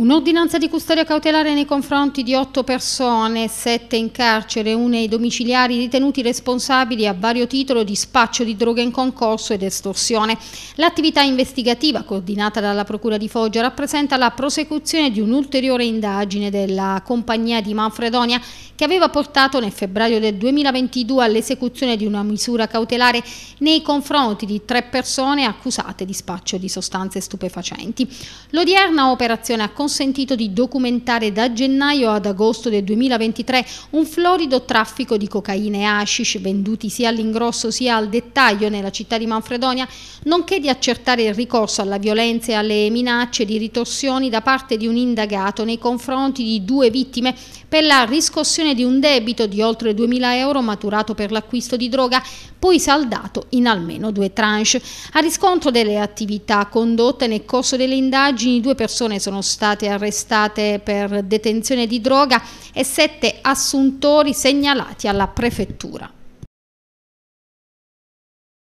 Un'ordinanza di custodia cautelare nei confronti di otto persone, sette in carcere, una ai domiciliari ritenuti responsabili a vario titolo di spaccio di droga in concorso ed estorsione. L'attività investigativa coordinata dalla Procura di Foggia rappresenta la prosecuzione di un'ulteriore indagine della compagnia di Manfredonia che aveva portato nel febbraio del 2022 all'esecuzione di una misura cautelare nei confronti di tre persone accusate di spaccio di sostanze stupefacenti. L'odierna operazione ha consentito consentito di documentare da gennaio ad agosto del 2023 un florido traffico di cocaina e hashish venduti sia all'ingrosso sia al dettaglio nella città di Manfredonia, nonché di accertare il ricorso alla violenza e alle minacce di ritorsioni da parte di un indagato nei confronti di due vittime per la riscossione di un debito di oltre 2.000 euro maturato per l'acquisto di droga, poi saldato in almeno due tranche. A riscontro delle attività condotte nel corso delle indagini, due persone sono state state arrestate per detenzione di droga e sette assuntori segnalati alla prefettura.